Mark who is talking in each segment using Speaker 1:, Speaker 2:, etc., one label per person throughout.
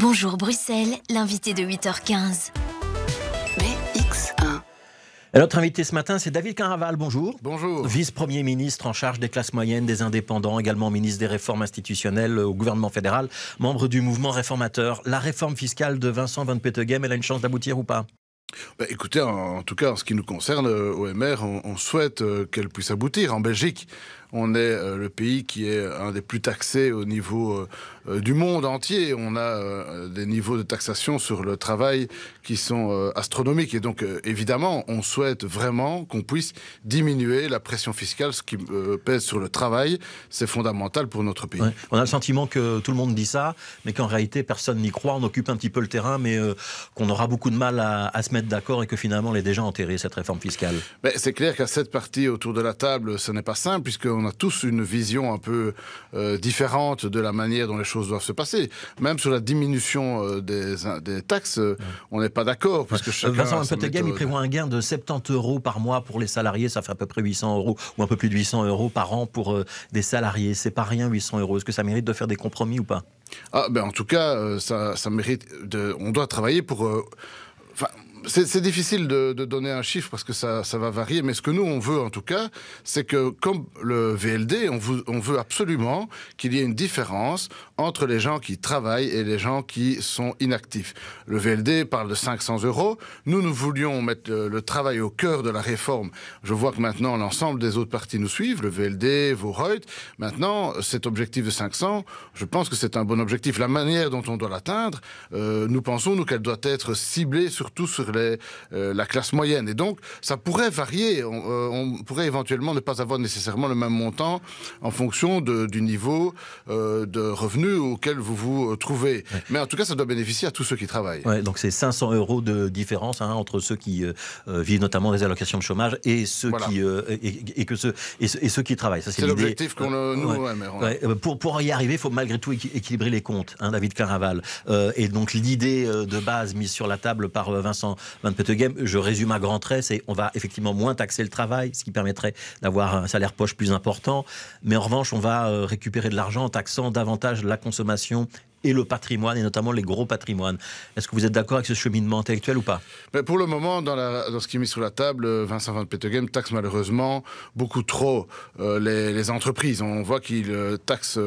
Speaker 1: Bonjour Bruxelles, l'invité de 8h15.
Speaker 2: BX1. Notre invité ce matin, c'est David Caraval. Bonjour. Bonjour. Vice-premier ministre en charge des classes moyennes, des indépendants, également ministre des réformes institutionnelles euh, au gouvernement fédéral, membre du mouvement réformateur. La réforme fiscale de Vincent Van Peteghem, elle a une chance d'aboutir ou pas
Speaker 1: bah, écoutez, en, tout cas, en ce qui nous concerne, euh, au on, souhaite euh, qu'elle puisse aboutir. En Belgique, on est euh, le pays qui est un des plus taxés au niveau euh, euh, du monde entier. On a des niveaux de taxation sur le travail qui sont astronomiques. Et donc, évidemment, on souhaite vraiment qu'on puisse diminuer la pression fiscale, ce qui pèse sur le travail. C'est fondamental pour notre pays. On a le sentiment que tout le monde dit ça, mais qu'en réalité, personne
Speaker 2: n'y croit. On occupe un petit peu le terrain, mais qu'on aura beaucoup de mal à, se mettre d'accord et que finalement, on est déjà enterré, cette réforme fiscale.
Speaker 1: mais C'est clair qu'à cette partie autour de la table, ce n'est pas simple, puisqu'on on a tous une vision un peu euh, différente de la manière dont les choses doivent se passer. Même sur la diminution euh, des, des, taxes, euh, on n'est pas d'accord. Parce que Vincent Game, il prévoit
Speaker 2: un gain de 70 euros par mois pour les salariés. Ça fait à peu près 800 euros ou un peu plus de 800 euros par an pour
Speaker 1: des salariés. C'est pas rien, 800 euros. Est-ce que ça mérite de faire des compromis ou pas ah, ben En tout cas, ça, mérite. On doit travailler pour c'est difficile de, donner un chiffre parce que ça, va varier, mais ce que nous, on veut en tout cas, c'est que comme le VLD, on, on veut absolument qu'il y ait une différence entre les gens qui travaillent et les gens qui sont inactifs. Le VLD parle de 500 euros. Nous, nous voulions mettre le, travail au cœur de la réforme. Je vois que maintenant, l'ensemble des autres partis nous suivent, le VLD, Reut, Maintenant, cet objectif de 500, je pense que c'est un bon objectif. La manière dont on doit l'atteindre, euh, nous pensons, nous, qu'elle doit être ciblée surtout sur euh, la classe moyenne. Et donc, ça pourrait varier. Euh, on, pourrait éventuellement ne pas avoir nécessairement le même montant en fonction de, du niveau euh, de revenus auquel vous vous trouvez. Mais en tout cas, ça doit bénéficier à tous ceux qui travaillent.
Speaker 2: donc, c'est 500 euros de différence hein, entre ceux qui vivent notamment des allocations de chômage et ceux qui et, que ceux et, ceux qui travaillent. Ça, c'est l'objectif qu'on nous. pour pour y arriver, il faut malgré tout équilibrer les comptes. Hein, David Caraval. et donc, l'idée de base mise sur la table par Vincent Van je résume à grands traits, c'est on va effectivement moins taxer le travail, ce qui permettrait d'avoir un salaire poche plus important, mais en revanche, on va euh, récupérer de l'argent en taxant davantage la consommation et le patrimoine, et notamment les gros patrimoines. Est-ce que vous êtes d'accord avec ce cheminement intellectuel ou pas
Speaker 1: Mais ben, Pour le moment, dans, ce qui est mis sur la table, euh, Vincent Van Peteghem taxe malheureusement beaucoup trop euh, les, entreprises. On voit qu'il euh, taxe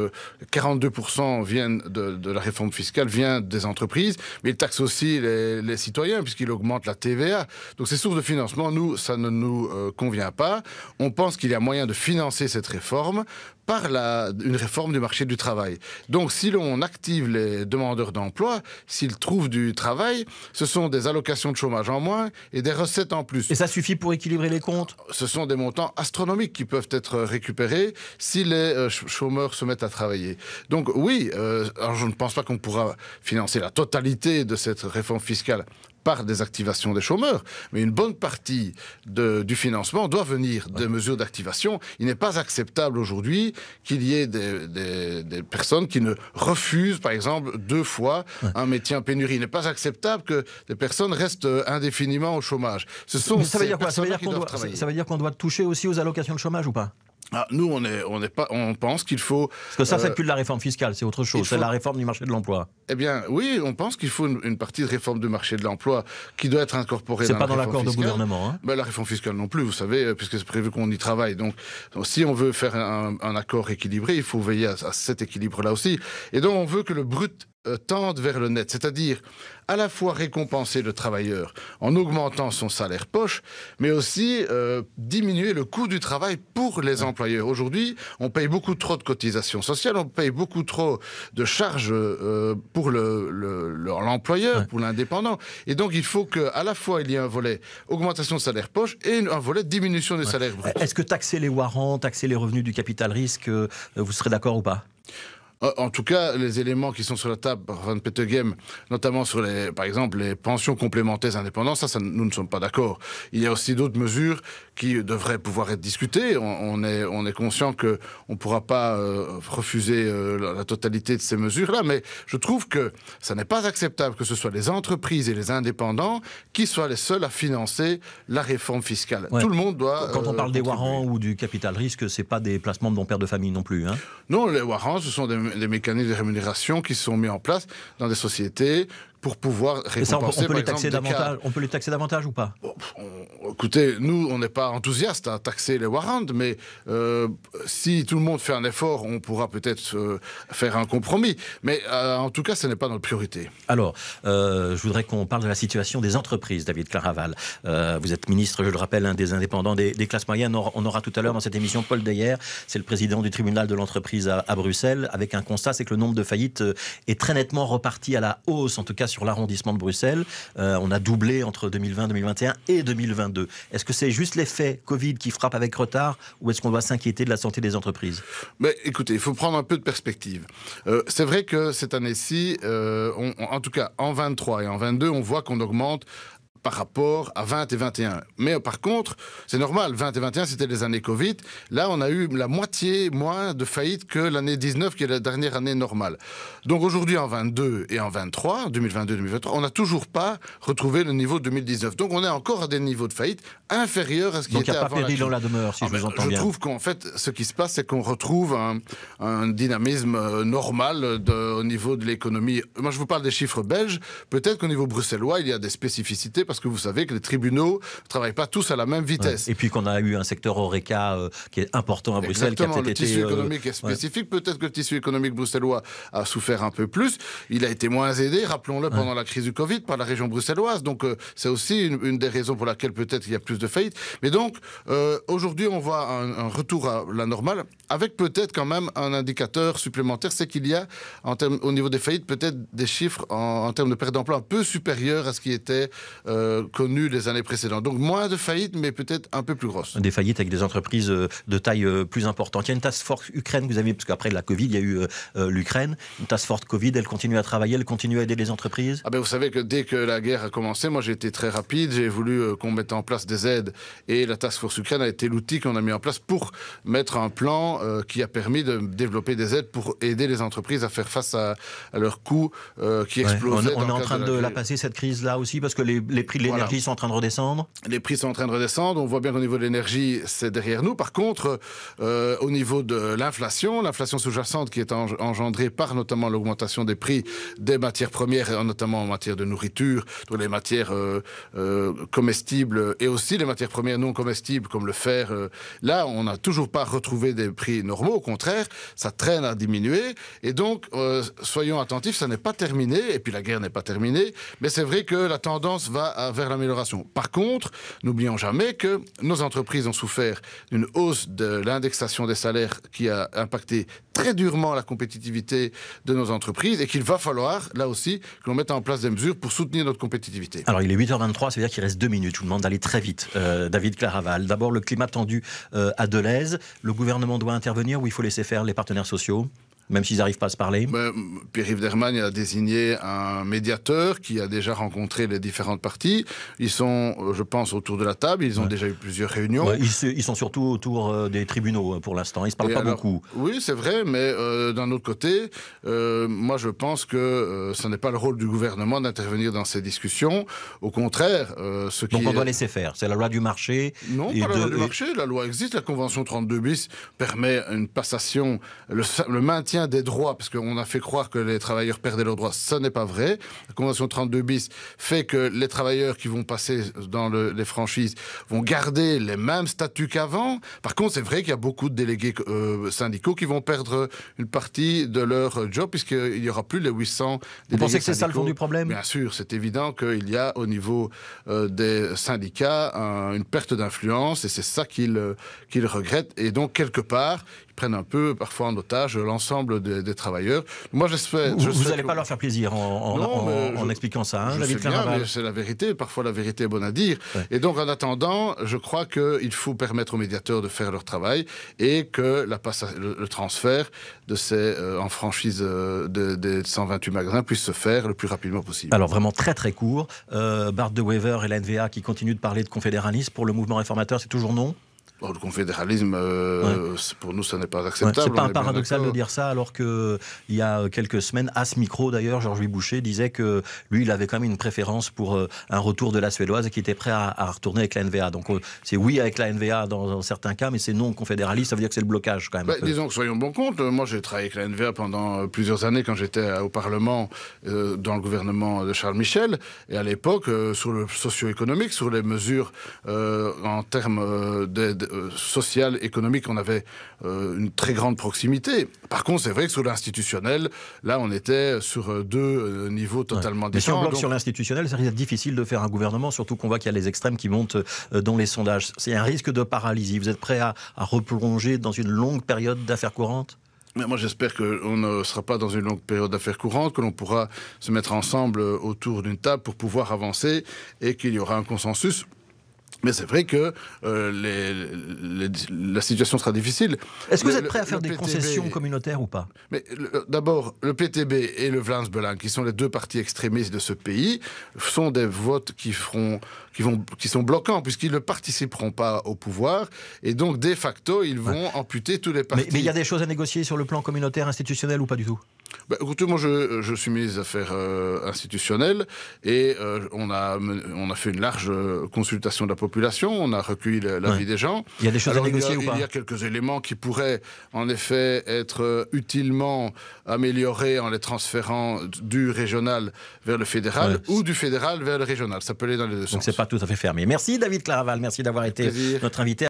Speaker 1: 42% viennent de, la réforme fiscale, vient des entreprises, mais il taxe aussi les, citoyens, puisqu'il augmente la TVA. Donc ces sources de financement, nous, ça ne nous convient pas. On pense qu'il y a moyen de financer cette réforme par une réforme du marché du travail. Donc si l'on active les demandeurs d'emploi, s'ils trouvent du travail, ce sont des allocations de chômage en moins et des recettes en plus. Et ça suffit pour équilibrer les comptes Ce sont des montants astronomiques qui peuvent être récupérés si les euh, chômeurs se mettent à travailler. Donc oui, euh, je ne pense pas qu'on pourra financer la totalité de cette réforme fiscale par des activations des chômeurs, mais une bonne partie du financement doit venir des mesures d'activation. Il n'est pas acceptable aujourd'hui qu'il y ait des, personnes qui ne refusent, par exemple, deux fois un métier en pénurie. Il n'est pas acceptable que des personnes restent euh, indéfiniment au chômage. Ce sont ça, veut dire quoi ça veut
Speaker 2: dire qu'on doit toucher aussi aux allocations de chômage ou pas
Speaker 1: ah, nous, on, est, on, est pas,
Speaker 2: on pense qu'il faut... Parce que ça, c'est euh, plus de la réforme fiscale, c'est autre chose, c'est la réforme du marché de l'emploi.
Speaker 1: Eh bien, oui, on pense qu'il faut une, partie de réforme du marché de l'emploi qui doit être incorporée dans pas dans l'accord de gouvernement. Hein ben, la réforme fiscale non plus, vous savez, euh, puisque c'est prévu qu'on y travaille. Donc, si on veut faire un, accord équilibré, il faut veiller à cet équilibre-là aussi. Et donc, on veut que le brut euh, tendent vers le net, c'est-à-dire à la fois récompenser le travailleur en augmentant son salaire poche, mais aussi euh, diminuer le coût du travail pour les employeurs. Aujourd'hui, on paye beaucoup trop de cotisations sociales, on paye beaucoup trop de charges euh, pour l'employeur, le, pour l'indépendant. Et donc, il faut qu'à la fois, il y ait un volet augmentation de salaire poche et un volet diminution des salaire salaires Est-ce que taxer les warrants, taxer les revenus du capital risque, vous serez d'accord ou pas en tout cas, les éléments qui sont sur la table par Van notamment sur les, par exemple, les pensions complémentaires indépendantes, ça, nous ne sommes pas d'accord. Il y a aussi d'autres mesures qui devraient pouvoir être discutées. On, est, on est conscient que on pourra pas euh, refuser euh, la, totalité de ces mesures-là, mais je trouve que ça n'est pas acceptable que ce soit les entreprises et les indépendants qui soient les seuls à financer la réforme fiscale. Tout le monde doit. Quand on euh, parle des warrants ou du capital risque, c'est pas des placements de bon père de famille non plus. Hein non, les warrants, ce sont des les mécanismes de rémunération qui sont mis en place dans des sociétés pour pouvoir récompenser. on, peut, les taxer davantage,
Speaker 2: on peut les taxer davantage ou pas
Speaker 1: Écoutez, nous, on n'est pas enthousiaste à hein, taxer les warrants, mais euh, si tout le monde fait un effort, on pourra peut-être euh, faire un compromis. Mais euh, en tout cas, ce n'est pas notre priorité.
Speaker 2: Alors, je voudrais qu'on parle de la situation des entreprises, David Caraval. vous êtes ministre, je le rappelle, un des indépendants des, classes moyennes. On aura tout à l'heure dans cette émission Paul Deyer, c'est le président du tribunal de l'entreprise à, à Bruxelles, avec un constat, c'est que le nombre de faillites est très nettement reparti à la hausse, en tout cas sur l'arrondissement de Bruxelles. Euh, on a doublé entre 2020, 2021 et 2022. Est-ce que c'est juste l'effet Covid qui frappe avec retard ou est-ce qu'on doit s'inquiéter de la santé des entreprises
Speaker 1: Mais Écoutez, il faut prendre un peu de perspective. Euh, c'est vrai que cette année-ci, euh, en tout cas en 23 et en 22, on voit qu'on augmente par rapport à 20 et 21. Mais par contre, c'est normal, 20 et 21, c'était les années Covid. Là, on a eu la moitié moins de faillites que l'année 19, qui est la dernière année normale. Donc aujourd'hui, en 22 et en 23, 2022-2023, on n'a toujours pas retrouvé le niveau 2019. Donc on est encore à des niveaux de faillite inférieurs à ce qui était avant. Donc il n'y a pas péril la demeure, si je ah, vous entends bien. Je trouve qu'en fait, ce qui se passe, c'est qu'on retrouve un, dynamisme euh, normal euh, de, au niveau de l'économie. Moi, je vous parle des chiffres belges. Peut-être qu'au niveau bruxellois, il y a des spécificités parce que vous savez que les tribunaux ne travaillent pas tous à la même vitesse. Et puis qu'on a eu un secteur Horeca euh, qui est important à Bruxelles. Exactement, qui a le tissu euh, économique est spécifique. Peut-être que le tissu économique bruxellois a souffert un peu plus. Il a été moins aidé, rappelons-le, pendant la crise du Covid par la région bruxelloise. Donc euh, c'est aussi une, des raisons pour laquelle peut-être il y a plus de faillites. Mais donc aujourd'hui, on voit un, retour à la normale avec peut-être quand même un indicateur supplémentaire, c'est qu'il y a en au niveau des faillites peut-être des chiffres en, en termes de perte d'emploi un peu supérieurs à ce qui était euh, connues les années précédentes. Donc moins de faillites, mais peut-être un peu plus grosses.
Speaker 2: Des faillites avec des entreprises euh, de taille euh, plus importante. Il y a une task force Ukraine que vous avez, parce qu'après la Covid, il y a eu l'Ukraine. Une task force Covid, elle continue à travailler, elle continue à aider les
Speaker 1: entreprises ah ben Vous savez que dès que la guerre a commencé, moi j'ai été très rapide, j'ai voulu qu'on mette en place des aides et la task force Ukraine a été l'outil qu'on a mis en place pour mettre un plan qui a permis de développer des aides pour aider les entreprises à faire face à, leurs coûts qui explosent. On, est en train de la,
Speaker 2: passer cette crise-là aussi parce que les, les prix de l'énergie sont en train de redescendre
Speaker 1: Les prix sont en train de redescendre. On voit bien qu'au niveau de l'énergie, c'est derrière nous. Par contre, euh, au niveau de l'inflation, l'inflation sous-jacente qui est engendrée par notamment l'augmentation des prix des matières premières, notamment en matière de nourriture, dans les matières euh, euh, comestibles et aussi les matières premières non comestibles comme le fer. là, on n'a toujours pas retrouvé des prix normaux. Au contraire, ça traîne à diminuer. Et donc, soyons attentifs, ça n'est pas terminé. Et puis la guerre n'est pas terminée. Mais c'est vrai que la tendance va à vers l'amélioration. Par contre, n'oublions jamais que nos entreprises ont souffert d'une hausse de l'indexation des salaires qui a impacté très durement la compétitivité de nos entreprises et qu'il va falloir, là aussi, que l'on mette en place des mesures pour soutenir notre compétitivité.
Speaker 2: Alors, il est 8h23, ça veut dire qu'il reste deux minutes. Je vous demande d'aller très vite, euh, David Claraval. D'abord, le climat tendu euh, à à Deleuze. Le gouvernement doit intervenir ou il faut laisser faire
Speaker 1: les partenaires sociaux même s'ils n'arrivent pas à se parler Pierre-Yves Dermagne a désigné un médiateur qui a déjà rencontré les différentes parties. Ils sont, euh, je pense, autour de la table, ils ont déjà eu plusieurs réunions.
Speaker 2: ils, sont surtout autour euh, des tribunaux euh, pour l'instant, ils ne se parlent pas beaucoup.
Speaker 1: Oui, c'est vrai, mais d'un autre côté, moi je pense que ce n'est pas le rôle du gouvernement d'intervenir dans ces discussions. Au contraire, ce qui... Donc on doit laisser faire, c'est la loi du marché. Non, pas la loi du marché, la loi existe, la Convention 32 bis permet une passation, le maintien des droits, parce qu'on a fait croire que les travailleurs perdaient leurs droits, ce n'est pas vrai. La Convention 32 bis fait que les travailleurs qui vont passer dans les franchises vont garder les mêmes statuts qu'avant. Par contre, c'est vrai qu'il y a beaucoup de délégués euh, syndicaux qui vont perdre une partie de leur job, puisqu'il n'y aura plus les 800 délégués Vous pensez que c'est ça le fond du problème Bien sûr, c'est évident qu'il y a au niveau euh, des syndicats une perte d'influence, et c'est ça qu'ils euh, regrettent. Et donc, quelque part, prennent un peu parfois en otage l'ensemble des, travailleurs. Moi, j'espère. Vous n'allez pas
Speaker 2: leur faire plaisir en, en, expliquant ça, hein, C'est
Speaker 1: la vérité. Parfois, la vérité est bonne à dire. Et donc, en attendant, je crois qu'il faut permettre aux médiateurs de faire leur travail et que la le, transfert de ces euh, en franchise euh, des 128 magasins puisse se faire le plus rapidement possible. Alors, vraiment
Speaker 2: très très court. Euh, Bart de Wever et la NVA qui continuent de parler de confédéralisme pour le
Speaker 1: mouvement réformateur, c'est toujours non le confédéralisme, euh, pour nous, ce n'est pas acceptable. c'est pas paradoxal de
Speaker 2: dire ça, alors qu'il y a quelques semaines, à ce micro d'ailleurs, Georges-Louis Boucher disait que lui, il avait quand même une préférence pour euh, un retour de la Suédoise et qu'il était prêt à, retourner avec la NVA. Donc euh, c'est oui avec la NVA dans, certains cas, mais c'est non confédéraliste, ça veut dire que c'est le blocage quand même. Bah, disons
Speaker 1: que soyons bon compte, moi j'ai travaillé avec la NVA pendant plusieurs années quand j'étais au Parlement, dans le gouvernement de Charles Michel, et à l'époque, sur le socio-économique, sur les mesures en termes des euh, euh, social, économique, on avait euh, une très grande proximité. Par contre, c'est vrai que sur l'institutionnel, là, on était sur deux niveaux totalement différents. Mais si on sur
Speaker 2: l'institutionnel, ça risque d'être difficile de faire un gouvernement, surtout qu'on voit qu'il y a les extrêmes qui montent dans les sondages. C'est un risque de paralysie. Vous êtes prêt à, replonger dans une longue période d'affaires courantes
Speaker 1: mais moi, j'espère qu'on ne sera pas dans une longue période d'affaires courantes, que l'on pourra se mettre ensemble autour d'une table pour pouvoir avancer et qu'il y aura un consensus mais c'est vrai que euh, les, la situation sera difficile. Est-ce que vous êtes prêt à faire des concessions
Speaker 2: communautaires ou pas
Speaker 1: Mais d'abord, le PTB et le Vlaams-Belin, qui sont les deux partis extrémistes de ce pays, sont des votes qui, feront, qui, vont, qui sont bloquants, puisqu'ils ne participeront pas au pouvoir. Et donc, de facto, ils vont amputer tous les partis. Mais il y a des choses à négocier sur le plan
Speaker 2: communautaire, institutionnel ou pas du tout
Speaker 1: bah, Écoutez, moi, je, suis ministre des Affaires euh, institutionnelles et euh, on, a, on a fait une large euh, consultation de la population, on a recueilli l'avis des gens. Il y a des choses à négocier ou pas Il y a quelques éléments qui pourraient, en effet, être utilement améliorés en les transférant du régional vers le fédéral ou du fédéral vers le régional. Ça peut aller dans les deux sens. Donc, c'est pas tout à fait fermé. Merci,
Speaker 2: David Claraval. Merci d'avoir été notre invité.